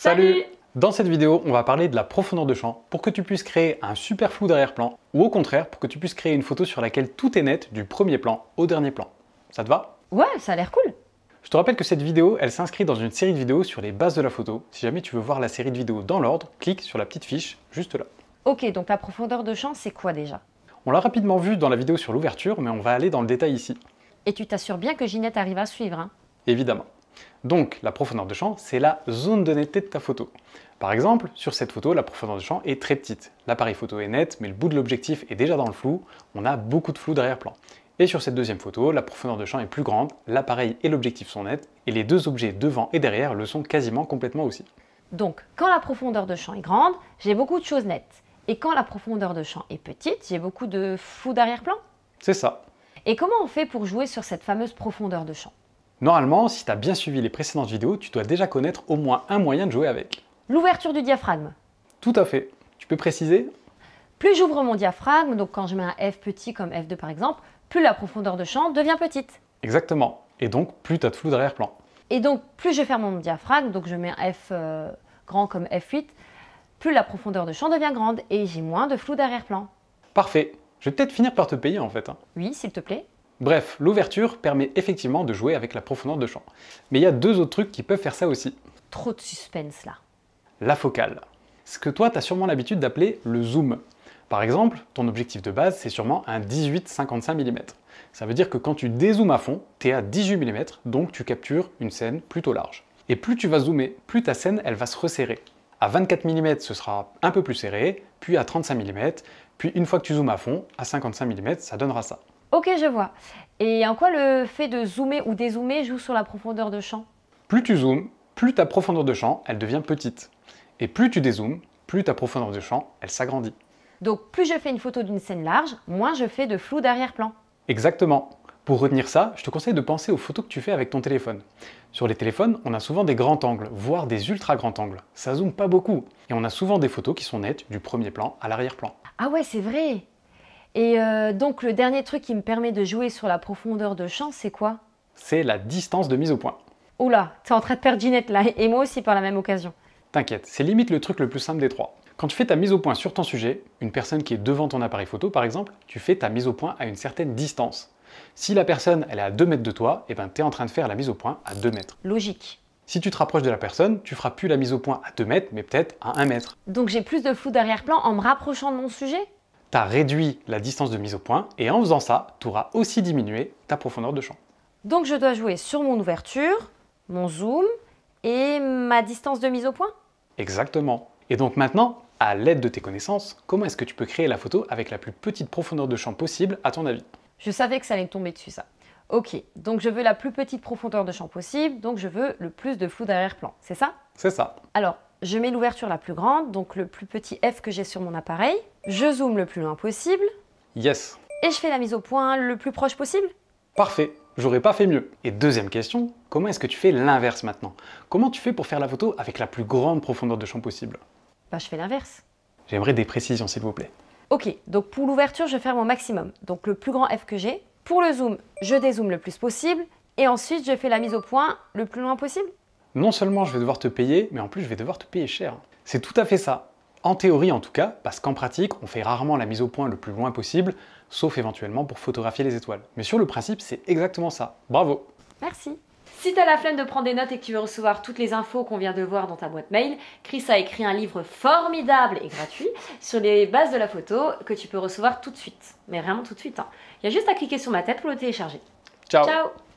Salut, Dans cette vidéo, on va parler de la profondeur de champ pour que tu puisses créer un super flou d'arrière-plan ou au contraire pour que tu puisses créer une photo sur laquelle tout est net du premier plan au dernier plan. Ça te va Ouais, ça a l'air cool je te rappelle que cette vidéo, elle s'inscrit dans une série de vidéos sur les bases de la photo. Si jamais tu veux voir la série de vidéos dans l'ordre, clique sur la petite fiche juste là. Ok, donc la profondeur de champ, c'est quoi déjà On l'a rapidement vu dans la vidéo sur l'ouverture, mais on va aller dans le détail ici. Et tu t'assures bien que Ginette arrive à suivre, hein Évidemment. Donc la profondeur de champ, c'est la zone de netteté de ta photo. Par exemple, sur cette photo, la profondeur de champ est très petite. L'appareil photo est net, mais le bout de l'objectif est déjà dans le flou, on a beaucoup de flou d'arrière-plan. Et sur cette deuxième photo, la profondeur de champ est plus grande, l'appareil et l'objectif sont nets, et les deux objets devant et derrière le sont quasiment complètement aussi. Donc, quand la profondeur de champ est grande, j'ai beaucoup de choses nettes. Et quand la profondeur de champ est petite, j'ai beaucoup de flou d'arrière-plan. C'est ça. Et comment on fait pour jouer sur cette fameuse profondeur de champ Normalement, si tu as bien suivi les précédentes vidéos, tu dois déjà connaître au moins un moyen de jouer avec. L'ouverture du diaphragme. Tout à fait. Tu peux préciser Plus j'ouvre mon diaphragme, donc quand je mets un F petit comme F2 par exemple, plus la profondeur de champ devient petite. Exactement. Et donc plus tu as de flou d'arrière-plan. Et donc plus je ferme mon diaphragme, donc je mets un F euh, grand comme F8, plus la profondeur de champ devient grande et j'ai moins de flou d'arrière-plan. Parfait. Je vais peut-être finir par te payer en fait. Hein. Oui, s'il te plaît. Bref, l'ouverture permet effectivement de jouer avec la profondeur de champ. Mais il y a deux autres trucs qui peuvent faire ça aussi. Trop de suspense là. La focale. Ce que toi, tu as sûrement l'habitude d'appeler le zoom. Par exemple, ton objectif de base, c'est sûrement un 18-55 mm. Ça veut dire que quand tu dézooms à fond, t'es à 18 mm, donc tu captures une scène plutôt large. Et plus tu vas zoomer, plus ta scène, elle va se resserrer. À 24 mm, ce sera un peu plus serré, puis à 35 mm, puis une fois que tu zoomes à fond, à 55 mm, ça donnera ça. Ok, je vois. Et en quoi le fait de zoomer ou dézoomer joue sur la profondeur de champ Plus tu zoomes, plus ta profondeur de champ, elle devient petite. Et plus tu dézoomes, plus ta profondeur de champ, elle s'agrandit. Donc plus je fais une photo d'une scène large, moins je fais de flou d'arrière-plan. Exactement. Pour retenir ça, je te conseille de penser aux photos que tu fais avec ton téléphone. Sur les téléphones, on a souvent des grands angles, voire des ultra grands angles. Ça zoome pas beaucoup. Et on a souvent des photos qui sont nettes du premier plan à l'arrière-plan. Ah ouais, c'est vrai et euh, donc le dernier truc qui me permet de jouer sur la profondeur de champ, c'est quoi C'est la distance de mise au point. Oula, t'es en train de perdre Ginette là, et moi aussi par la même occasion. T'inquiète, c'est limite le truc le plus simple des trois. Quand tu fais ta mise au point sur ton sujet, une personne qui est devant ton appareil photo par exemple, tu fais ta mise au point à une certaine distance. Si la personne elle est à 2 mètres de toi, et eh ben t'es en train de faire la mise au point à 2 mètres. Logique. Si tu te rapproches de la personne, tu feras plus la mise au point à 2 mètres, mais peut-être à 1 mètre. Donc j'ai plus de flou d'arrière-plan en me rapprochant de mon sujet tu as réduit la distance de mise au point et en faisant ça, tu auras aussi diminué ta profondeur de champ. Donc je dois jouer sur mon ouverture, mon zoom et ma distance de mise au point Exactement. Et donc maintenant, à l'aide de tes connaissances, comment est-ce que tu peux créer la photo avec la plus petite profondeur de champ possible à ton avis Je savais que ça allait tomber dessus ça. Ok, donc je veux la plus petite profondeur de champ possible, donc je veux le plus de flou d'arrière-plan, c'est ça C'est ça. Alors, je mets l'ouverture la plus grande, donc le plus petit f que j'ai sur mon appareil. Je zoome le plus loin possible. Yes. Et je fais la mise au point le plus proche possible. Parfait, j'aurais pas fait mieux. Et deuxième question, comment est-ce que tu fais l'inverse maintenant Comment tu fais pour faire la photo avec la plus grande profondeur de champ possible Bah je fais l'inverse. J'aimerais des précisions s'il vous plaît. Ok, donc pour l'ouverture, je ferme au maximum, donc le plus grand f que j'ai. Pour le zoom, je dézoome le plus possible et ensuite je fais la mise au point le plus loin possible non seulement je vais devoir te payer, mais en plus je vais devoir te payer cher. C'est tout à fait ça. En théorie en tout cas, parce qu'en pratique, on fait rarement la mise au point le plus loin possible, sauf éventuellement pour photographier les étoiles. Mais sur le principe, c'est exactement ça. Bravo Merci si t'as la flemme de prendre des notes et que tu veux recevoir toutes les infos qu'on vient de voir dans ta boîte mail, Chris a écrit un livre formidable et gratuit sur les bases de la photo que tu peux recevoir tout de suite. Mais vraiment tout de suite. Hein. Il y a juste à cliquer sur ma tête pour le télécharger. Ciao. Ciao